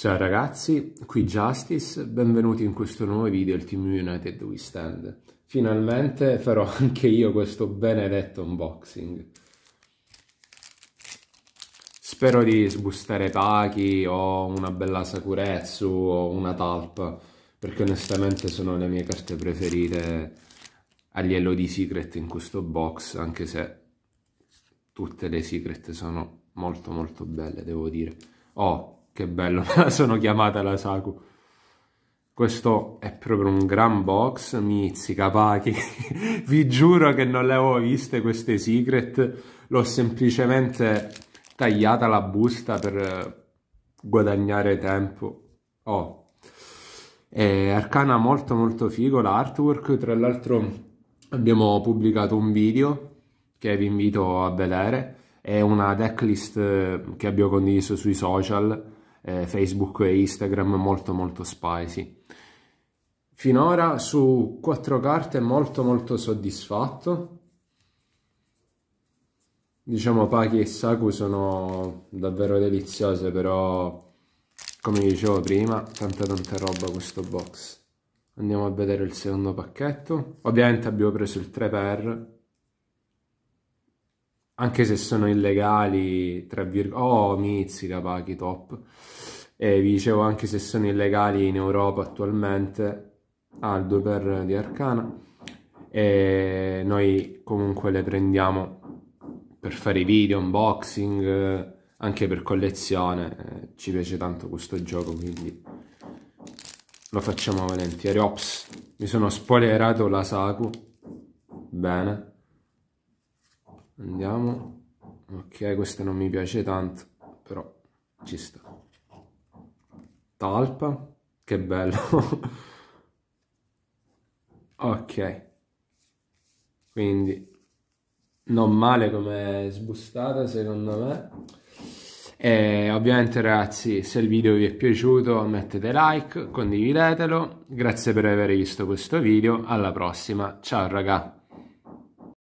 Ciao ragazzi, qui Justice, benvenuti in questo nuovo video del Team United We Stand. Finalmente farò anche io questo benedetto unboxing. Spero di sbustare Pachi o una bella Sakuretsu o una Talpa, perché onestamente sono le mie carte preferite agli Elodie Secret in questo box, anche se tutte le Secret sono molto molto belle, devo dire. Oh, che bello, me la sono chiamata la Saku. Questo è proprio un gran box, mizzica, capachi. Vi giuro che non le avevo viste queste secret. L'ho semplicemente tagliata la busta per eh, guadagnare tempo. Oh. è Arcana molto molto figo l'artwork, tra l'altro abbiamo pubblicato un video che vi invito a vedere, è una decklist eh, che abbiamo condiviso sui social eh, Facebook e Instagram molto molto spicy. Finora su quattro carte molto molto soddisfatto. Diciamo Paki e Saku sono davvero deliziose, però come dicevo prima, tanta tanta roba questo box. Andiamo a vedere il secondo pacchetto. Ovviamente abbiamo preso il 3x anche se sono illegali, tra virgolette, oh, mizzica, paghi top. E vi dicevo, anche se sono illegali in Europa attualmente, al ah, 2 per di Arcana, e noi comunque le prendiamo per fare i video, unboxing, anche per collezione, ci piace tanto questo gioco, quindi lo facciamo volentieri. Ops, mi sono spoilerato la Saku, bene andiamo ok questa non mi piace tanto però ci sta talpa che bello ok quindi non male come sbustata secondo me e ovviamente ragazzi se il video vi è piaciuto mettete like condividetelo grazie per aver visto questo video alla prossima ciao ragazzi